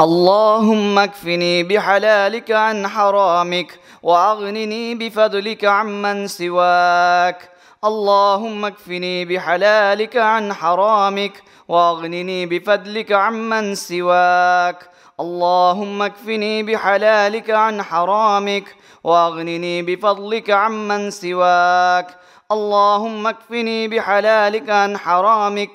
اللهم اكفني بحلالك عن حرامك واغنني بفضلك عمن سواك اللهم اكفني بحلالك عن حرامك واغنني بفضلك عمن سواك اللهم اكفني بحلالك عن حرامك واغنني بفضلك عمن سواك اللهم اكفني بحلالك عن حرامك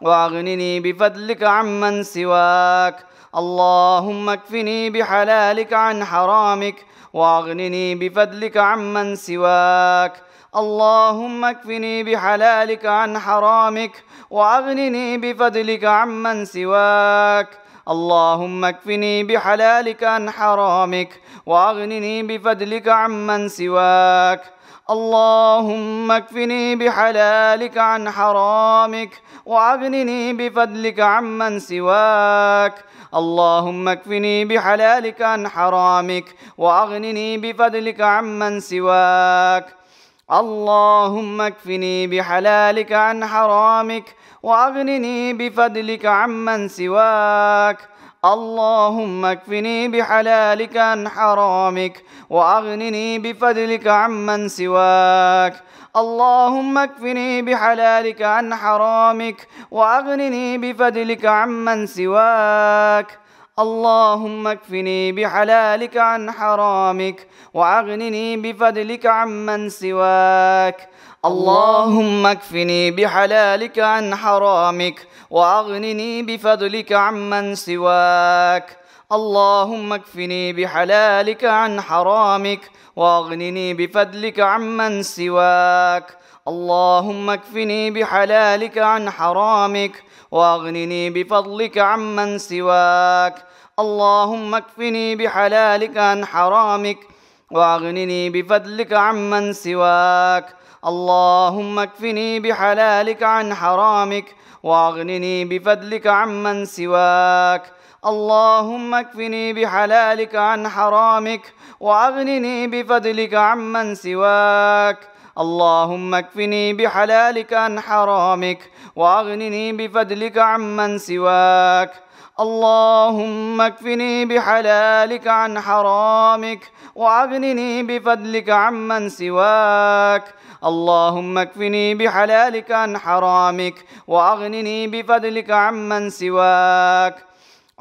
واغنني بفضلك عمن سواك اللهم اكفني بحلالك عن حرامك واغنني بفضلك عمن سواك اللهم اكفني بحلالك عن حرامك واغنني بفضلك عمن سواك اللهم اكفني بحلالك عن حرامك واغنني بفضلك عمن سواك اللهم اكفني بحلالك عن حرامك وأغنني بفضلك عمن سواك اللهم اكفني بحلالك عن حرامك وأغنني بفضلك عمن سواك اللهم اكفني بحلالك عن حرامك وأغنني بفضلك عمن سواك اللهم اكفني بحلالك عن حرامك وأغنني بفضلك عمن سواك اللهم اكفني بحلالك عن حرامك واغنني بفضلك عمن سواك اللهم اكفني بحلالك عن حرامك واغنني بفضلك عمن سواك اللهم اكفني بحلالك عن حرامك واغنني بفضلك عمن سواك اللهم اكفني بحلالك عن حرامك واغنني بفضلك عمن سواك اللهم اكفني بحلالك عن حرامك واغنني بفضلك عمن سواك اللهم اكفني بحلالك عن حرامك واغنني بفضلك عمن سواك اللهم اكفني بحلالك عن حرامك واغنني بفضلك عمن سواك اللهم اكفني بحلالك عن حرامك واغنني بفضلك عمن سواك اللهم اكفني بحلالك عن حرامك واغنني بفضلك عمن سواك اللهم اكفني بحلالك عن حرامك واغنني بفضلك عمن سواك اللهم اكفني بحلالك عن حرامك واغنني بفضلك عمن سواك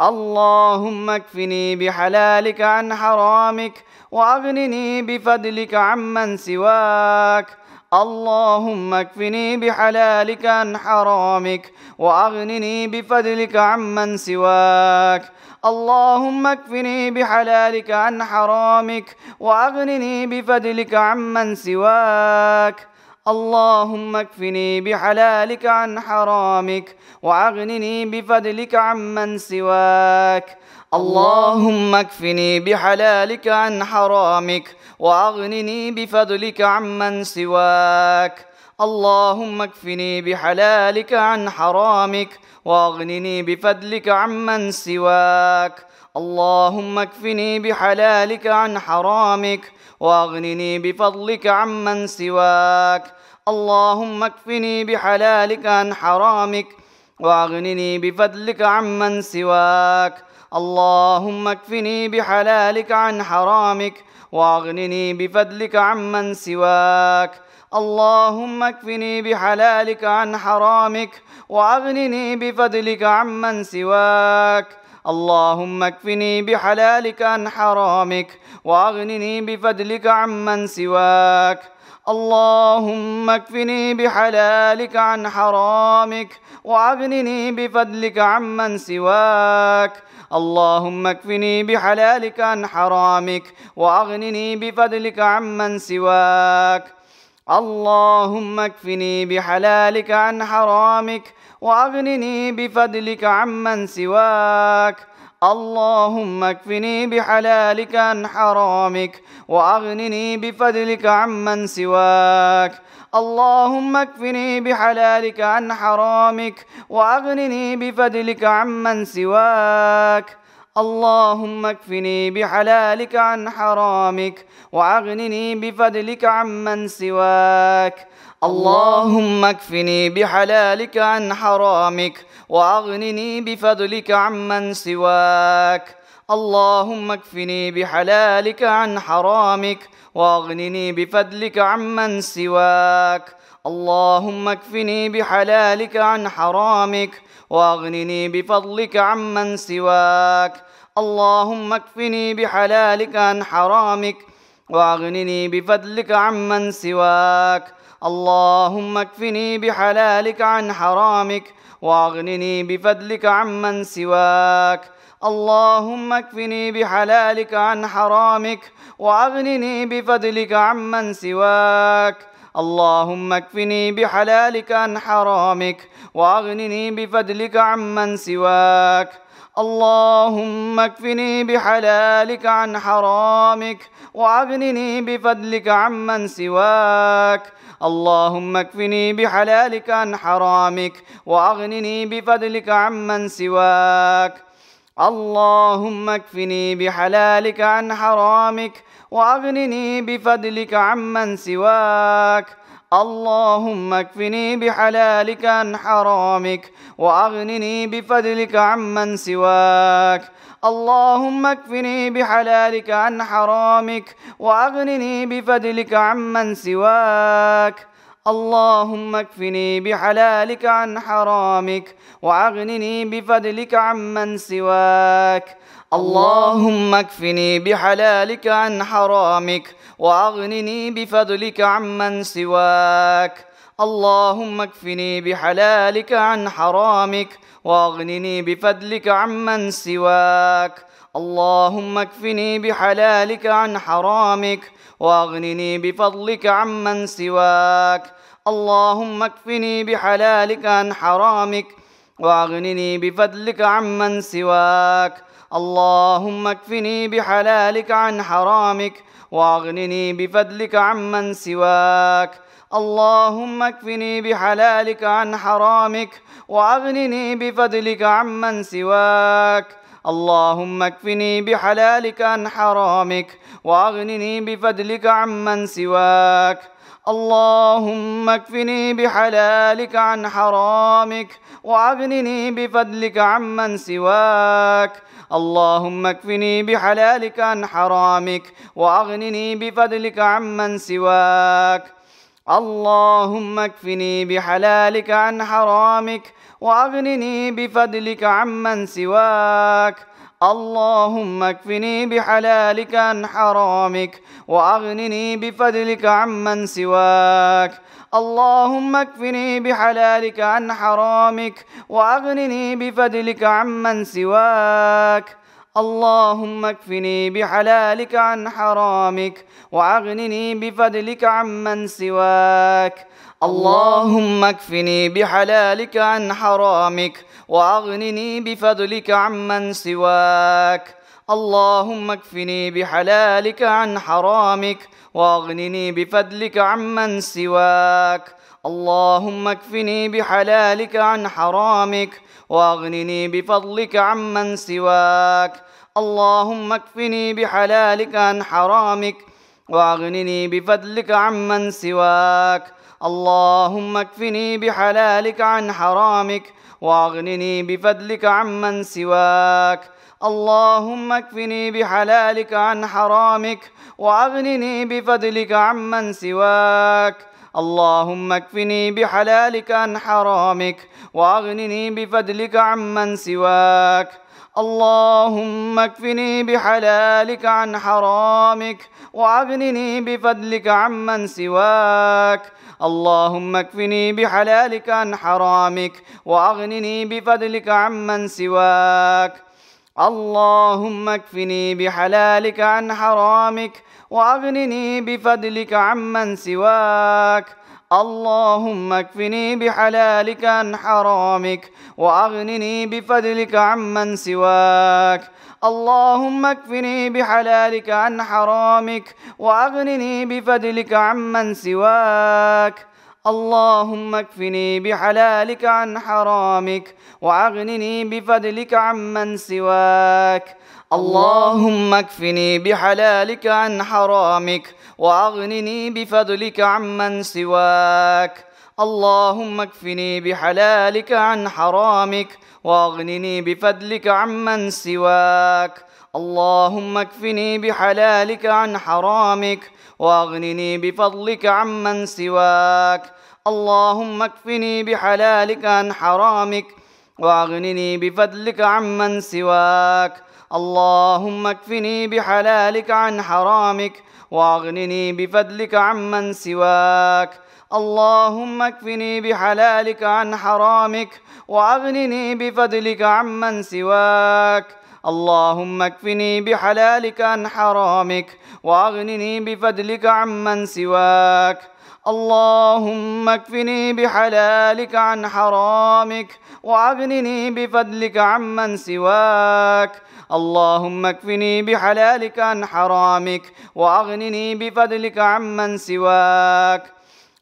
اللهم اكفني بحلالك عن حرامك واغنني بفضلك عمن سواك اللهم اكفني بحلالك عن حرامك واغنني بفضلك عمن سواك اللهم اكفني بحلالك عن حرامك واغنني بفضلك عمن سواك اللهم اكفني بحلالك عن حرامك واغنني بفضلك عمن سواك اللهم اكفني بحلالك عن حرامك واغنني بفضلك عمن سواك اللهم اكفني بحلالك عن حرامك واغنني بفضلك عمن سواك اللهم اكفني بحلالك عن حرامك واغنني بفضلك عمن سواك اللهم اكفني بحلالك عن حرامك واغنني بفضلك عمن سواك اللهم اكفني بحلالك عن حرامك واغنني بفضلك عمن سواك اللهم اكفني بحلالك عن حرامك واغنني بفضلك عمن سواك اللهم اكفني بحلالك عن حرامك واغنني بفضلك عمن سواك اللهم اكفني بحلالك عن حرامك واغنني بفضلك عمن سواك اللهم اكفني بحلالك عن حرامك واغنني بفضلك عمن سواك اللهم اكفني بحلالك عن حرامك واغنني بفضلك عمن سواك اللهم اكفني بحلالك عن حرامك واغنني بفضلك عمن سواك اللهم اكفني بحلالك عن حرامك واغنني بفضلك عمن سواك اللهم اكفني بحلالك عن حرامك واغنني بفضلك عمن سواك اللهم اكفني بحلالك عن حرامك واغنني بفضلك عمن سواك اللهم اكفني بحلالك عن حرامك واغنني بفضلك عمن سواك اللهم اكفني بحلالك عن حرامك واغنني بفضلك عمن سواك اللهم اكفني بحلالك عن حرامك واغنني بفضلك عمن سواك اللهم اكفني بحلالك عن حرامك واغنني بفضلك عمن سواك اللهم اكفني بحلالك عن حرامك واغنني بفضلك عمن سواك اللهم اكفني بحلالك عن حرامك واغنني بفضلك عمن سواك اللهم اكفني بحلالك عن حرامك واغنني بفضلك عمن سواك اللهم اكفني بحلالك عن حرامك واغنني بفضلك عمن سواك اللهم اكفني بحلالك عن حرامك واغنني بفضلك عمن سواك اللهم اكفني بحلالك عن حرامك واغنني بفضلك عمن سواك اللهم اكفني بحلالك عن حرامك واغنني بفضلك عمن سواك اللهم اكفني بحلالك عن حرامك واغنني بفضلك عمن سواك اللهم اكفني بحلالك عن حرامك واغنني بفضلك عمن سواك اللهم اكفني بحلالك عن حرامك واغنني بفضلك عمن سواك اللهم اكفني بحلالك عن حرامك واغنني بفضلك عمن سواك اللهم اكفني بحلالك عن حرامك واغنني بفضلك عمن سواك اللهم اكفني بحلالك عن حرامك واغنني بفضلك عمن سواك اللهم اكفني بحلالك عن حرامك واغنني بفضلك عمن سواك اللهم اكفني بحلالك عن حرامك واغنني بفضلك عمن سواك اللهم اكفني بحلالك عن حرامك واغنني بفضلك عمن سواك اللهم اكفني بحلالك عن حرامك واغنني بفضلك عمن سواك اللهم اكفني بحلالك عن حرامك واغنني بفضلك عمن سواك اللهم اكفني بحلالك عن حرامك واغنني بفضلك عمن سواك اللهم اكفني بحلالك عن حرامك واغنني بفضلك عمن سواك اللهم اكفني بحلالك عن حرامك واغنني بفضلك عمن سواك اللهم اكفني بحلالك عن حرامك واغنني بفضلك عمن سواك اللهم اكفني بحلالك عن حرامك واغنني بفضلك عمن سواك اللهم اكفني بحلالك عن حرامك واغنني بفضلك عمن سواك اللهم اكفني بحلالك عن حرامك واغنني بفضلك عمن سواك اللهم اكفني بحلالك عن حرامك واغنني بفضلك عمن سواك اللهم اكفني بحلالك عن حرامك واغنني بفضلك عمن سواك اللهم اكفني بحلالك عن حرامك واغنني بفضلك عمن سواك اللهم اكفني بحلالك عن حرامك واغنني بفضلك عمن سواك اللهم اكفني بحلالك عن حرامك واغنني بفضلك عمن سواك اللهم اكفني بحلالك عن حرامك واغنني بفضلك عمن سواك اللهم اكفني بحلالك عن حرامك واغنني بفضلك عمن سواك اللهم اكفني بحلالك عن حرامك واغنني بفضلك عمن سواك اللهم اكفني بحلالك عن حرامك واغنني بفضلك عمن سواك اللهم اكفني بحلالك عن حرامك واغنني بفضلك عمن سواك اللهم اكفني بحلالك عن حرامك واغنني بفضلك عمن سواك اللهم اكفني بحلالك عن حرامك واغنني بفضلك عمن سواك اللهم اكفني بحلالك عن حرامك واغنني بفضلك عمن سواك اللهم اكفني بحلالك عن حرامك واغنني بفضلك عمن سواك اللهم اكفني بحلالك عن حرامك واغنني بفضلك عمن سواك اللهم اكفني بحلالك عن حرامك واغنني بفضلك عمن سواك اللهم اكفني بحلالك عن حرامك واغنني بفضلك عمن سواك اللهم اكفني بحلالك عن حرامك واغنني بفضلك عمن سواك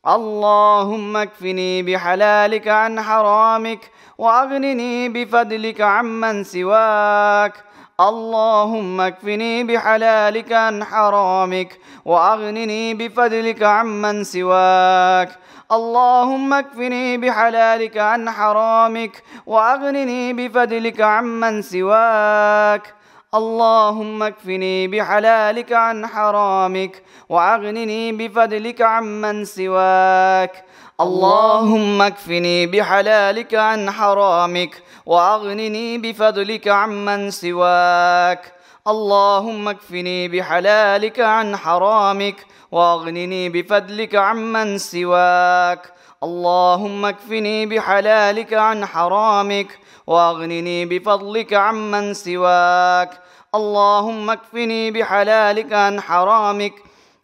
اللهم اكفني بحلالك عن حرامك واغنني بفضلك عمن سواك اللهم اكفني بحلالك عن حرامك واغنني بفضلك عمن سواك اللهم اكفني بحلالك عن حرامك واغنني بفضلك عمن سواك اللهم اكفني بحلالك عن حرامك واغنني بفضلك عمن سواك اللهم اكفني بحلالك عن حرامك واغنني بفضلك عمن سواك اللهم اكفني بحلالك عن حرامك واغنني بفضلك عمن سواك اللهم اكفني بحلالك عن حرامك واغنني بفضلك عمن سواك اللهم اكفني بحلالك عن حرامك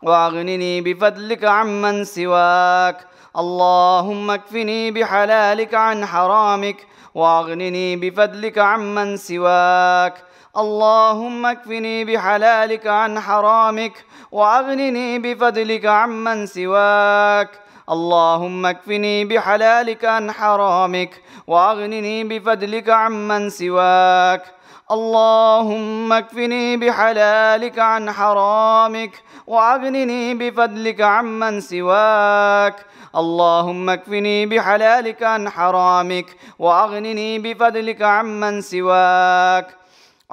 واغنني بفضلك عمن سواك اللهم اكفني بحلالك عن حرامك واغنني بفضلك عمن سواك اللهم اكفني بحلالك عن حرامك واغنني بفضلك عمن سواك اللهم اكفني بحلالك عن حرامك واغنني بفضلك عمن سواك اللهم اكفني بحلالك عن حرامك واغنني بفضلك عمن سواك اللهم اكفني بحلالك عن حرامك واغنني بفضلك عمن سواك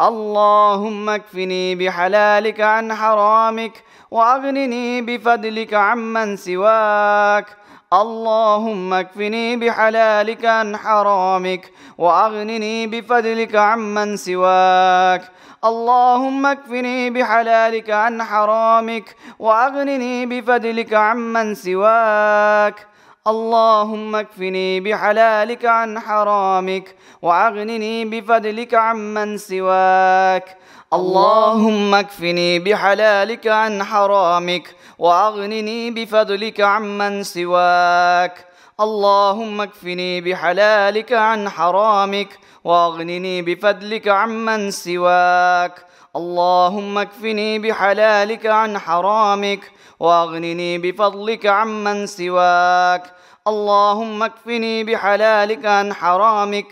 اللهم اكفني بحلالك عن حرامك واغنني بفضلك عمن سواك اللهم اكفني بحلالك عن حرامك واغنني بفضلك عمن سواك اللهم اكفني بحلالك عن حرامك واغنني بفضلك عمن سواك اللهم اكفني بحلالك عن حرامك واغنني بفضلك عمن سواك اللهم اكفني بحلالك عن حرامك واغنني بفضلك عمن سواك اللهم اكفني بحلالك عن حرامك واغنني بفضلك عمن سواك اللهم اكفني بحلالك عن حرامك واغنني بفضلك عمن سواك اللهم اكفني بحلالك عن حرامك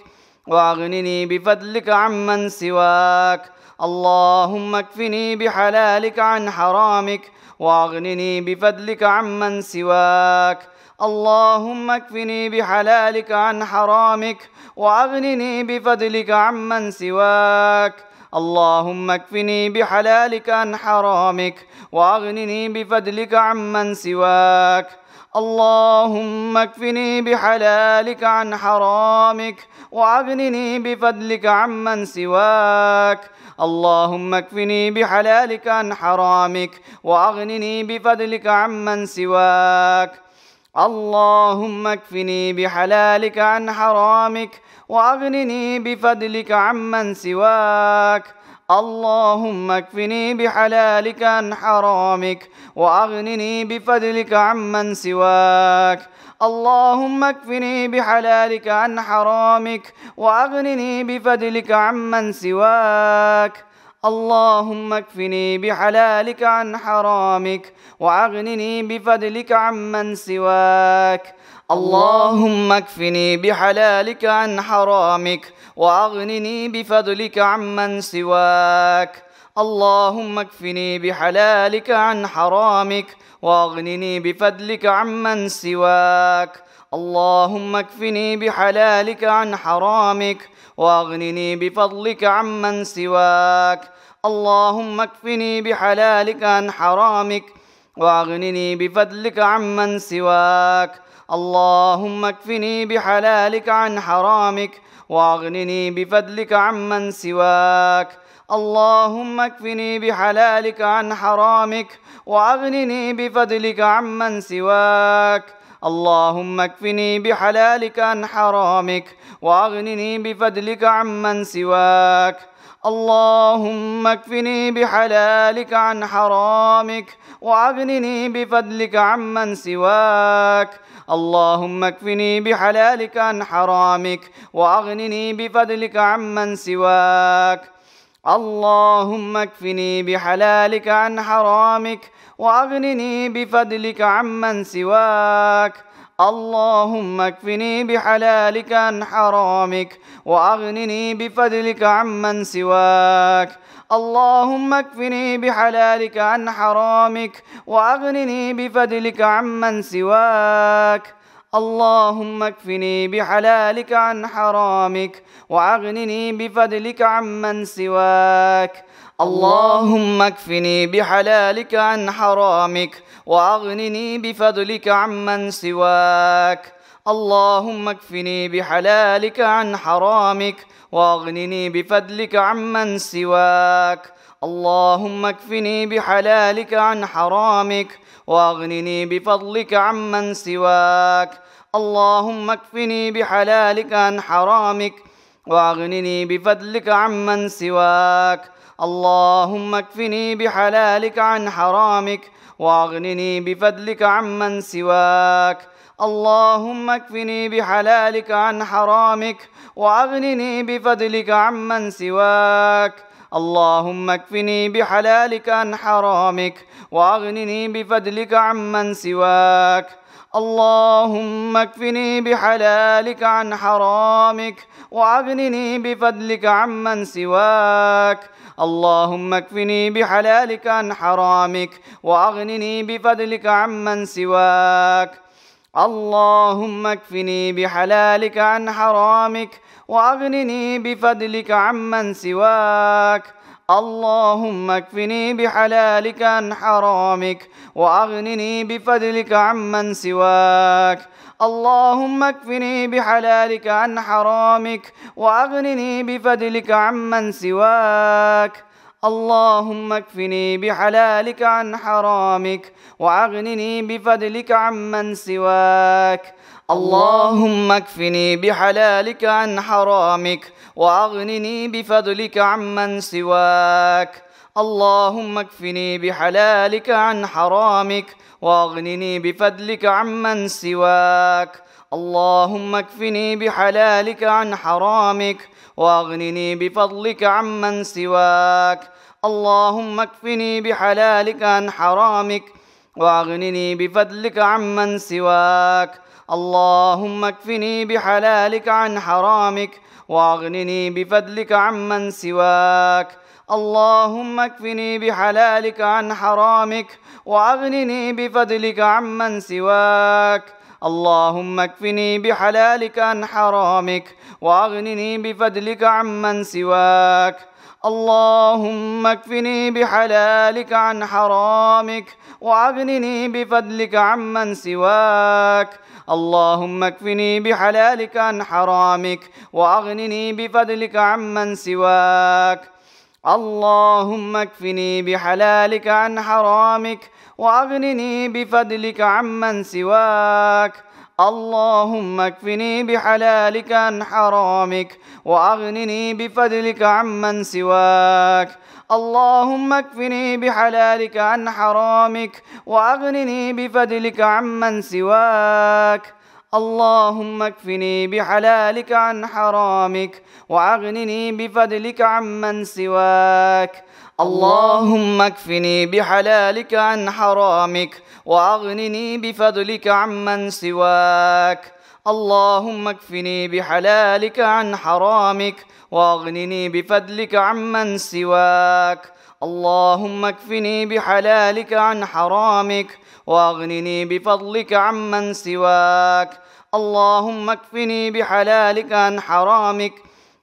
واغنني بفضلك عمن سواك اللهم اكفني بحلالك عن حرامك واغنني بفضلك عمن سواك اللهم اكفني بحلالك عن حرامك واغنني بفضلك عمن سواك اللهم اكفني بحلالك عن حرامك واغنني بفضلك عمن سواك اللهم اكفني بحلالك عن حرامك واغنني بفضلك عمن سواك اللهم اكفني بحلالك عن حرامك واغنني بفضلك عمن سواك اللهم اكفني بحلالك عن حرامك واغنني بفضلك عمن سواك اللهم اكفني بحلالك عن حرامك واغنني بفضلك عمن سواك اللهم اكفني بحلالك عن حرامك واغنني بفضلك عمن سواك اللهم اكفني بحلالك عن حرامك واغنني بفضلك عمن سواك اللهم اكفني بحلالك عن حرامك واغنني بفضلك عمن سواك اللهم اكفني بحلالك عن حرامك واغنني بفضلك عمن سواك اللهم اكفني بحلالك عن حرامك واغنني بفضلك عمن سواك اللهم اكفني بحلالك عن حرامك واغنني بفضلك عمن سواك اللهم اكفني بحلالك عن حرامك واغنني بفضلك عمن سواك اللهم اكفني بحلالك عن حرامك واغنني بفضلك عمن سواك اللهم اكفني بحلالك عن حرامك واغنني بفضلك عمن سواك اللهم اكفني بحلالك عن حرامك واغنني بفضلك عمن سواك اللهم اكفني بحلالك عن حرامك واغنني بفضلك عمن سواك اللهم اكفني بحلالك عن حرامك وأغنني بفضلك عمن سواك اللهم اكفني بحلالك عن حرامك واغنني بفضلك عمن سواك اللهم اكفني بحلالك عن حرامك واغنني بفضلك عمن سواك اللهم اكفني بحلالك عن حرامك واغنني بفضلك عمن سواك اللهم اكفني بحلالك عن حرامك واغنني بفضلك عمن سواك اللهم اكفني بحلالك عن حرامك واغنني بفضلك عمن سواك اللهم اكفني بحلالك عن حرامك واغنني بفضلك عمن سواك اللهم اكفني بحلالك عن حرامك واغنني بفضلك عمن سواك اللهم اكفني بحلالك عن حرامك واغنني بفضلك عمن سواك اللهم اكفني بحلالك عن حرامك واغنني بفضلك عمن سواك اللهم اكفني بحلالك عن حرامك واغنني بفضلك عمن سواك اللهم اكفني بحلالك عن حرامك واغنني بفضلك عمن سواك اللهم اكفني بحلالك عن حرامك واغنني بفضلك عمن سواك اللهم اكفني بحلالك عن حرامك واغنني بفضلك عمن سواك اللهم اكفني بحلالك عن حرامك واغنني بفضلك عمن سواك اللهم اكفني بحلالك عن حرامك واغنني بفضلك عمن سواك اللهم اكفني بحلالك عن حرامك واغنني بفضلك عمن سواك اللهم اكفني بحلالك عن حرامك واغنني بفضلك عمن سواك اللهم اكفني بحلالك عن حرامك واغنني بفضلك عمن سواك اللهم اكفني بحلالك عن حرامك واغنني بفضلك عمن سواك اللهم اكفني بحلالك عن حرامك واغنني بفضلك عمن سواك اللهم اكفني بحلالك عن حرامك واغنني بفضلك عمن سواك اللهم اكفني بحلالك عن حرامك واغنني بفضلك عمن سواك اللهم اكفني بحلالك عن حرامك واغنني بفضلك عمن سواك اللهم اكفني بحلالك عن حرامك واغنني بفضلك عمن سواك اللهم اكفني بحلالك عن حرامك واغنني بفضلك عمن سواك اللهم اكفني بحلالك عن حرامك واغنني بفضلك عمن سواك اللهم اكفني بحلالك عن حرامك واغنني بفضلك عمن سواك اللهم اكفني بحلالك عن حرامك واغنني بفضلك عمن سواك اللهم اكفني بحلالك عن حرامك واغنني بفضلك عمن سواك اللهم اكفني بحلالك عن حرامك واغنني بفضلك عمن سواك اللهم اكفني بحلالك عن حرامك واغنني بفضلك عمن سواك اللهم اكفني بحلالك عن حرامك واغنني بفضلك عمن سواك اللهم اكفني بحلالك عن حرامك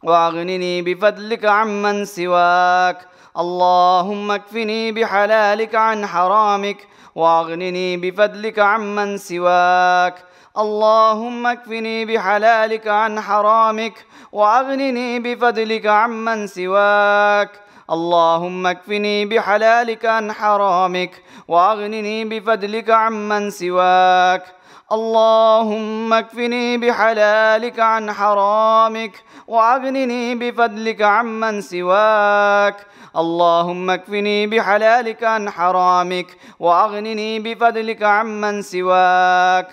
واغنني بفضلك عمن سواك اللهم اكفني بحلالك عن حرامك واغنني بفضلك عمن سواك اللهم اكفني بحلالك عن حرامك واغنني بفضلك عمن سواك اللهم اكفني بحلالك عن حرامك واغنني بفضلك عمن سواك اللهم اكفني بحلالك عن حرامك واغنني بفضلك عمن سواك اللهم اكفني بحلالك عن حرامك واغنني بفضلك عمن سواك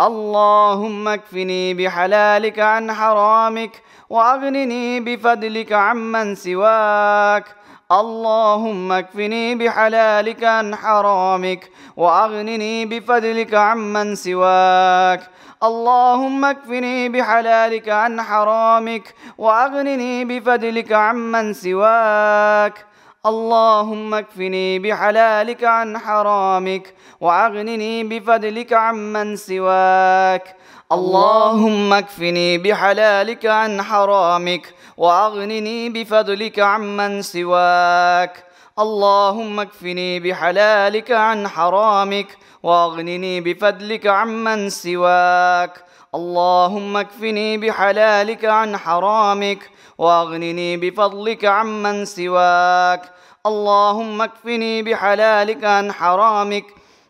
اللهم اكفني بحلالك عن حرامك وأغنني بفضلك عمن سواك اللهم اكفني بحلالك عن حرامك واغنني بفضلك عمن سواك اللهم اكفني بحلالك عن حرامك واغنني بفضلك عمن سواك اللهم اكفني بحلالك عن حرامك واغنني بفضلك عمن سواك اللهم اكفني بحلالك عن حرامك واغنني بفضلك عمن سواك اللهم اكفني بحلالك عن حرامك واغنني بفضلك عمن سواك اللهم اكفني بحلالك عن حرامك واغنني بفضلك عمن سواك اللهم اكفني بحلالك عن حرامك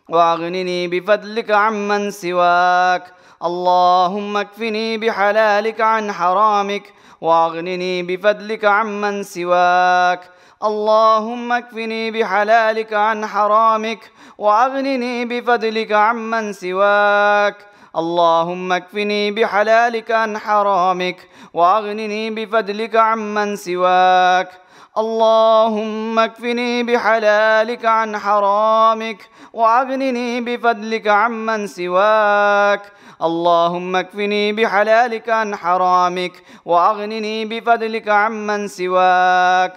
واغنني بفضلك عمن سواك اللهم اكفني بحلالك عن حرامك واغنني بفضلك عمن سواك اللهم اكفني بحلالك عن حرامك واغنني بفضلك عمن سواك اللهم اكفني بحلالك عن حرامك واغنني بفضلك عمن سواك اللهم اكفني بحلالك عن حرامك واغنني بفضلك عمن سواك اللهم اكفني بحلالك عن حرامك واغنني بفضلك عمن سواك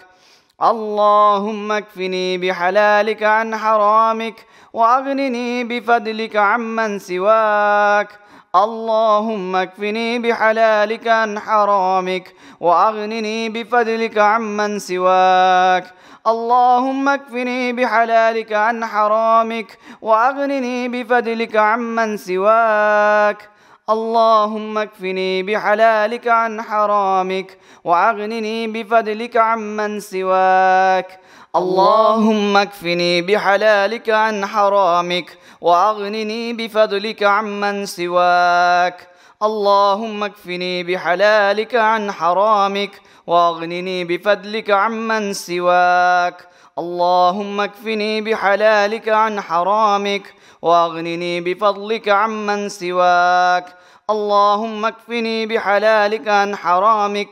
اللهم اكفني بحلالك عن حرامك واغنني بفضلك عمن سواك اللهم اكفني بحلالك عن حرامك واغنني بفضلك عمن سواك اللهم اكفني بحلالك عن حرامك واغنني بفضلك عمن سواك اللهم اكفني بحلالك عن حرامك واغنني بفضلك عمن سواك اللهم اكفني بحلالك عن حرامك واغنني بفضلك عمن سواك اللهم اكفني بحلالك عن حرامك واغنني بفضلك عمن سواك اللهم اكفني بحلالك عن حرامك واغنني بفضلك عمن سواك اللهم اكفني بحلالك عن حرامك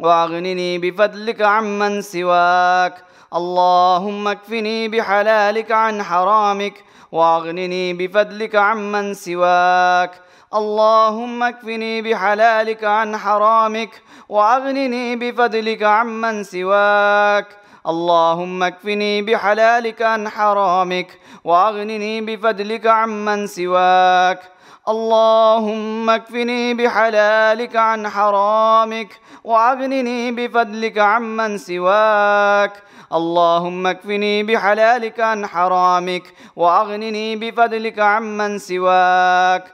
واغنني بفضلك عمن سواك اللهم اكفني بحلالك عن حرامك واغنني بفضلك عمن سواك اللهم اكفني بحلالك عن حرامك واغنني بفضلك عمن سواك اللهم اكفني بحلالك عن حرامك واغنني بفضلك عمن سواك اللهم اكفني بحلالك عن حرامك واغنني بفضلك عمن سواك اللهم اكفني بحلالك عن حرامك واغنني بفضلك عمن سواك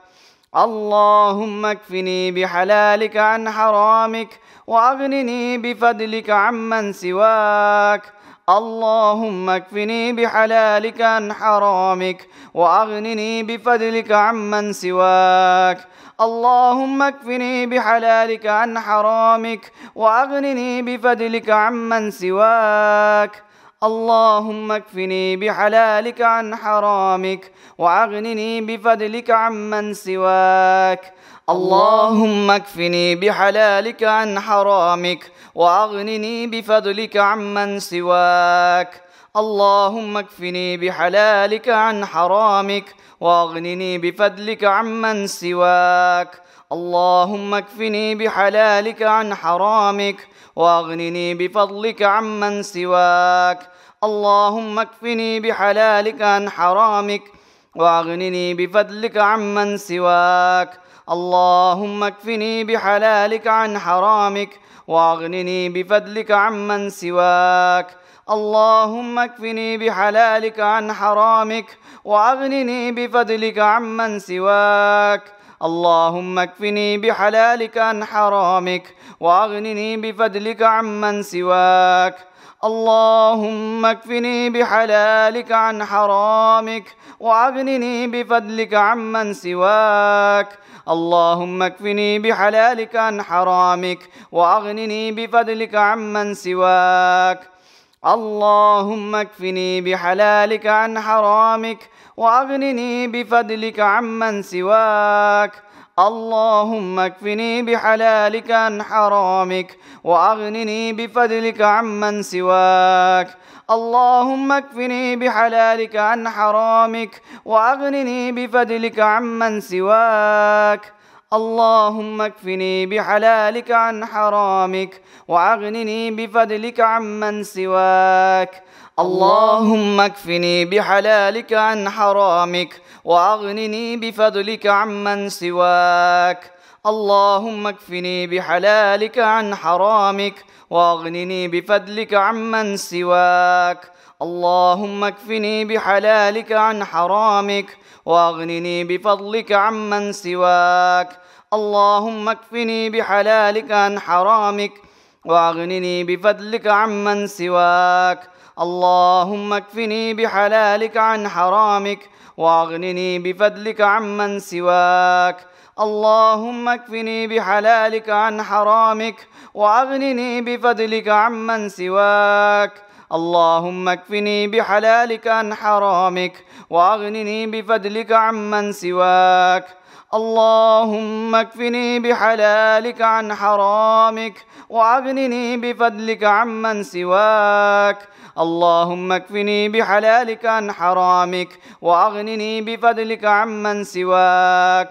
اللهم اكفني بحلالك عن حرامك واغنني بفضلك عمن سواك اللهم اكفني بحلالك عن حرامك واغنني بفضلك عمن سواك اللهم اكفني بحلالك عن حرامك واغنني بفضلك عمن سواك اللهم اكفني بحلالك عن حرامك واغنني بفضلك عمن سواك اللهم اكفني بحلالك عن حرامك واغنني بفضلك عمن سواك اللهم اكفني بحلالك عن حرامك واغنني بفضلك عمن سواك اللهم اكفني بحلالك عن حرامك واغنني بفضلك عمن سواك اللهم اكفني بحلالك عن حرامك واغنني بفضلك عمن سواك اللهم اكفني بحلالك عن حرامك واغنني بفضلك عمن سواك اللهم اكفني بحلالك عن حرامك واغنني بفضلك عمن سواك اللهم اكفني بحلالك عن حرامك واغنني بفضلك عمن سواك اللهم اكفني بحلالك عن حرامك واغنني بفضلك عمن سواك اللهم اكفني بحلالك عن حرامك واغنني بفضلك عمن سواك اللهم اكفني بحلالك عن حرامك واغنني بفضلك عمن سواك اللهم اكفني بحلالك عن حرامك واغنني بفضلك عمن سواك اللهم اكفني بحلالك عن حرامك واغنني بفضلك عمن سواك اللهم اكفني بحلالك عن حرامك واغنني بفضلك عمن سواك اللهم اكفني بحلالك عن حرامك واغنني بفضلك عمن سواك اللهم اكفني بحلالك عن حرامك واغنني بفضلك عمن سواك اللهم اكفني بحلالك عن حرامك واغنني بفضلك عمن سواك اللهم اكفني بحلالك عن حرامك واغنني بفضلك عمن سواك اللهم اكفني بحلالك عن حرامك واغنني بفضلك عمن سواك اللهم اكفني بحلالك عن حرامك واغنني بفضلك عمن سواك اللهم اكفني بحلالك عن حرامك واغنني بفضلك عمن سواك اللهم اكفني بحلالك عن حرامك وأغنني بفضلك عمن سواك اللهم اكفني بحلالك عن حرامك وأغنني بفضلك عمن سواك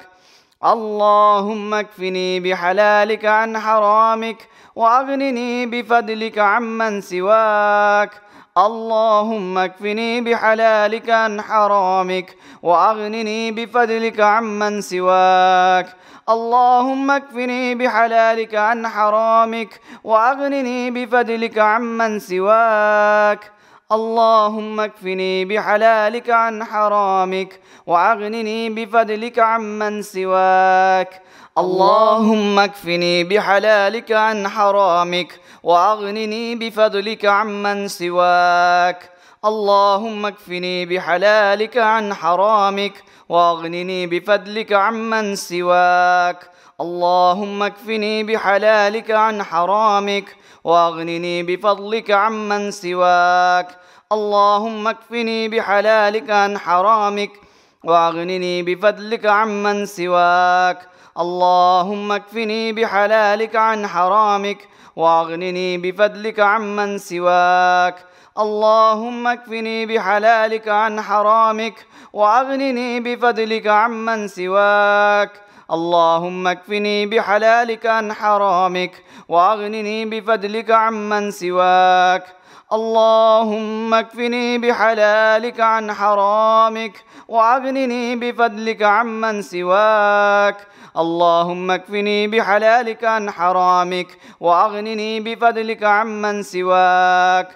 اللهم اكفني بحلالك عن حرامك وأغنني بفضلك عمن سواك اللهم اكفني بحلالك عن حرامك واغنني بفضلك عمن سواك اللهم اكفني بحلالك عن حرامك واغنني بفضلك عمن سواك اللهم اكفني بحلالك عن حرامك واغنني بفضلك عمن سواك اللهم اكفني بحلالك عن حرامك واغنني بفضلك عمن سواك اللهم اكفني بحلالك عن حرامك واغنني بفضلك عمن سواك اللهم اكفني بحلالك عن حرامك واغنني بفضلك عمن سواك اللهم اكفني بحلالك عن حرامك واغنني بفضلك عمن سواك اللهم اكفني بحلالك عن حرامك واغنني بفضلك عمن سواك اللهم اكفني بحلالك عن حرامك واغنني بفضلك عمن سواك اللهم اكفني بحلالك عن حرامك واغنني بفضلك عمن سواك اللهم اكفني بحلالك عن حرامك وأغنني بفضلك عمن سواك اللهم اكفني بحلالك عن حرامك وأغنني بفضلك عمن سواك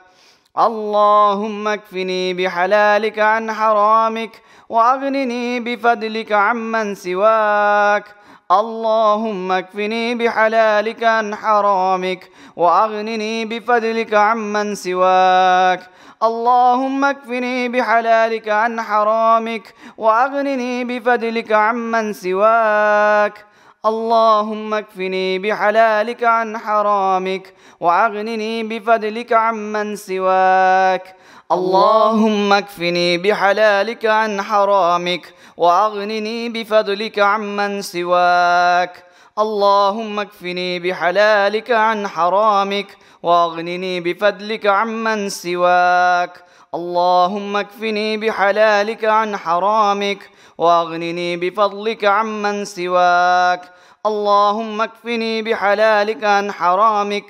اللهم اكفني بحلالك عن حرامك وأغنني بفضلك عمن سواك اللهم اكفني بحلالك عن حرامك واغنني بفضلك عمن سواك اللهم اكفني بحلالك عن حرامك واغنني بفضلك عمن سواك اللهم اكفني بحلالك عن حرامك واغنني بفضلك عمن سواك اللهم اكفني بحلالك عن حرامك واغنني بفضلك عمن سواك اللهم اكفني بحلالك عن حرامك واغنني بفضلك عمن سواك اللهم اكفني بحلالك عن حرامك واغنني بفضلك عمن سواك اللهم اكفني بحلالك عن حرامك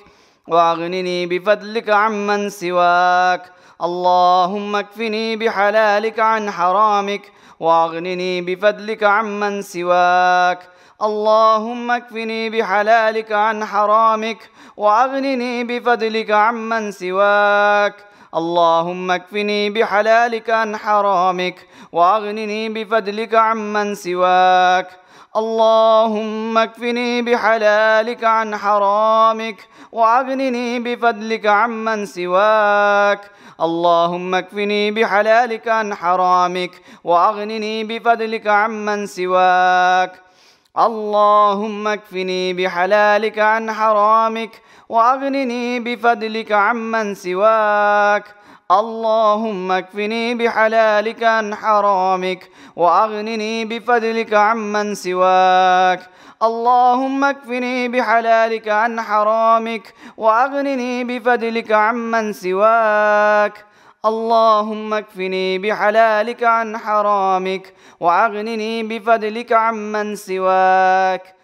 واغنني بفضلك عمن سواك اللهم اكفني بحلالك عن حرامك واغنني بفضلك عمن سواك اللهم اكفني بحلالك عن حرامك واغنني بفضلك عمن سواك اللهم اكفني بحلالك عن حرامك واغنني بفضلك عمن سواك اللهم اكفني بحلالك عن حرامك وأغنني بفضلك عمن سواك اللهم اكفني بحلالك عن حرامك وأغنني بفضلك عمن سواك اللهم اكفني بحلالك عن حرامك وأغنني بفضلك عمن سواك اللهم اكفني بحلالك عن حرامك واغنني بفضلك عمن سواك اللهم اكفني بحلالك عن حرامك واغنني بفضلك عمن سواك اللهم اكفني بحلالك عن حرامك واغنني بفضلك عمن سواك